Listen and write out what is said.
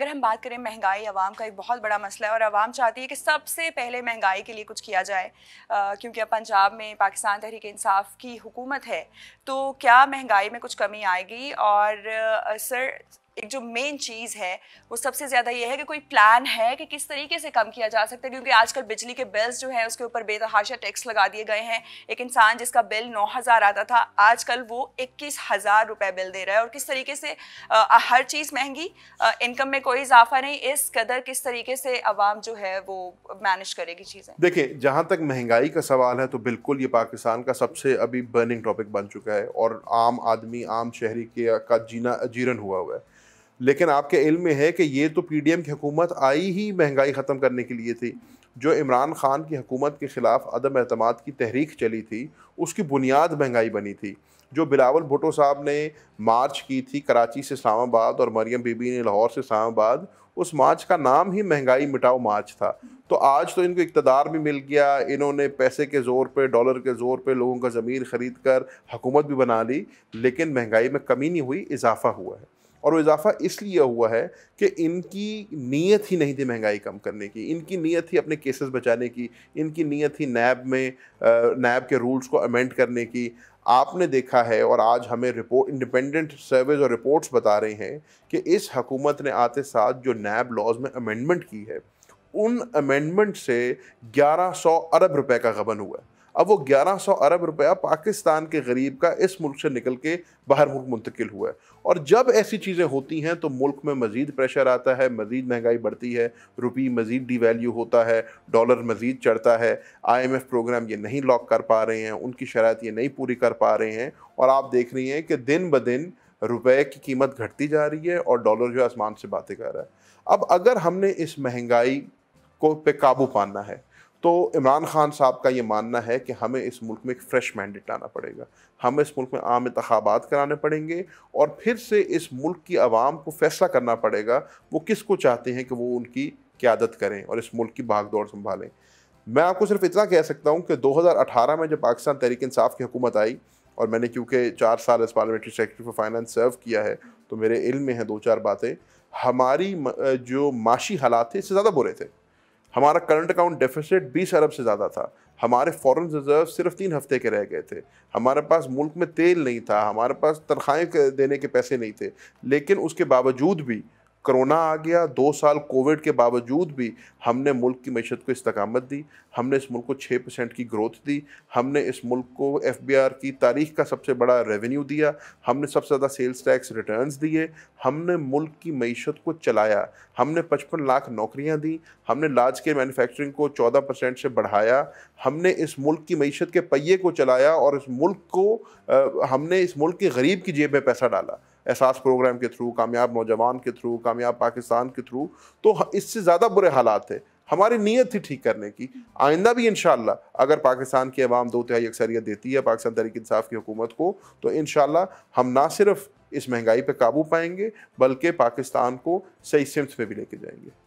अगर हम बात करें महंगाई आवाम का एक बहुत बड़ा मसला है और आवाम चाहती है कि सबसे पहले महंगाई के लिए कुछ किया जाए क्योंकि अब पंजाब में पाकिस्तान तहरीक इंसाफ की हुकूमत है तो क्या महंगाई में कुछ कमी आएगी और आ, सर एक जो मेन चीज़ है वो सबसे ज़्यादा ये है कि कोई प्लान है कि किस तरीके से कम किया जा सकता है क्योंकि आजकल बिजली के बिल्स जो है उसके ऊपर बेतहाशा टैक्स लगा दिए गए हैं एक इंसान जिसका बिल नौ हज़ार आता था आजकल वो इक्कीस हज़ार रुपए बिल दे रहा है और किस तरीके से आ, हर चीज़ महंगी इनकम में कोई इजाफा नहीं इस कदर किस तरीके से आवाम जो है वो मैनेज करेगी चीज़ें देखिये जहाँ तक महंगाई का सवाल है तो बिल्कुल ये पाकिस्तान का सबसे अभी बर्निंग टॉपिक बन चुका है और आम आदमी आम शहरी के का जीना जीरन हुआ हुआ है लेकिन आपके इल्म में है कि ये तो पी डी एम की हुकूमत आई ही महंगाई ख़त्म करने के लिए थी जो इमरान खान की हुकूमत के ख़िलाफ़ अदम अहतम की तहरीक चली थी उसकी बुनियाद महंगाई बनी थी जो बिलावल भुटो साहब ने मार्च की थी कराची से इस्लामाबाद और मरियम बीबी ने लाहौर से इस्लामाबाद उस मार्च का नाम ही महंगाई मिटाओ मार्च था तो आज तो इनको इकतदार भी मिल गया इन्होंने पैसे के ज़ोर पे डॉलर के ज़ोर पे लोगों का ज़मीन ख़रीद कर हुकूमत भी बना ली लेकिन महंगाई में कमी नहीं हुई इजाफ़ा हुआ है और वो इजाफा इसलिए हुआ है कि इनकी नीयत ही नहीं थी महंगाई कम करने की इनकी नीयत थी अपने केसेस बचाने की इनकी नीयत थी नैब में नैब के रूल्स को अमेंड करने की आपने देखा है और आज हमें रिपोर्ट इंडिपेंडेंट सर्वेज और रिपोर्ट्स बता रहे हैं कि इस हकूमत ने आते साथ जो नैब लॉज में अमेंडमेंट की है उन अमेंडमेंट से 1100 अरब रुपए का गबन हुआ है अब वो 1100 अरब रुपया पाकिस्तान के गरीब का इस मुल्क से निकल के बाहर मुल्क मुंतकिल हुआ है और जब ऐसी चीज़ें होती हैं तो मुल्क में मज़ीद प्रेशर आता है मज़ीद महंगाई बढ़ती है रुपी मज़ीद डिवैल्यू होता है डॉलर मज़ीद चढ़ता है आईएमएफ प्रोग्राम ये नहीं लॉक कर पा रहे हैं उनकी शरात ये नहीं पूरी कर पा रहे हैं और आप देख रही हैं कि दिन ब दिन रुपए की कीमत घटती जा रही है और डॉलर जो आसमान से बातें कर रहा है अब अगर हमने इस महंगाई को पे काबू पाना है तो इमरान खान साहब का ये मानना है कि हमें इस मुल्क में एक फ़्रेश मैंडेट लाना पड़ेगा हमें इस मुल्क में आम इंतबात कराने पड़ेंगे और फिर से इस मुल्क की आवाम को फ़ैसला करना पड़ेगा वो किस को चाहते हैं कि वो उनकी क्यादत करें और इस मुल्क की भाग दौड़ संभालें मैं आपको सिर्फ इतना कह सकता हूँ कि अठारह में जब पाकिस्तान तहरीक इंसाफ की हुकूमत आई और मैंने क्योंकि चार साल इस parliamentary secretary for finance serve किया है तो मेरे इल में हैं दो चार बातें हमारी जो माशी हालात थे इससे ज़्यादा बुरे थे हमारा करंट अकाउंट डेफिसिट बीस अरब से ज़्यादा था हमारे फॉरेन रिजर्व सिर्फ तीन हफ्ते के रह गए थे हमारे पास मुल्क में तेल नहीं था हमारे पास तनख्वाहें देने के पैसे नहीं थे लेकिन उसके बावजूद भी कोरोना आ गया दो साल कोविड के बावजूद भी हमने मुल्क की मीशत को इस्तकामत दी हमने इस मुल्क को छः परसेंट की ग्रोथ दी हमने इस मुल्क को एफ बी आर की तारीख का सबसे बड़ा रेवेन्यू दिया हमने सबसे ज़्यादा सेल्स टैक्स रिटर्न दिए हमने मुल्क की मीशत को चलाया हमने पचपन लाख नौकरियाँ दी हमने लार्ज स्केल मैनुफेक्चरिंग को चौदह परसेंट से बढ़ाया हमने इस मुल्क की मीशत के पहिए को चलाया और इस मुल्क को आ, हमने इस मुल्क के गरीब की जेब में पैसा डाला एहसास प्रोग्राम के थ्रू कामयाब नौजवान के थ्रू कामयाब पाकिस्तान के थ्रू तो इससे ज़्यादा बुरे हालात थे हमारी नीयत थी ठीक करने की आइंदा भी इन अगर पाकिस्तान की अवाम दो तिहाई अक्सरियत देती है पाकिस्तान तरीक इंसाफ की हुकूमत को तो इन हम ना सिर्फ इस महंगाई पर काबू पाएंगे बल्कि पाकिस्तान को सही सिमत में भी लेके जाएंगे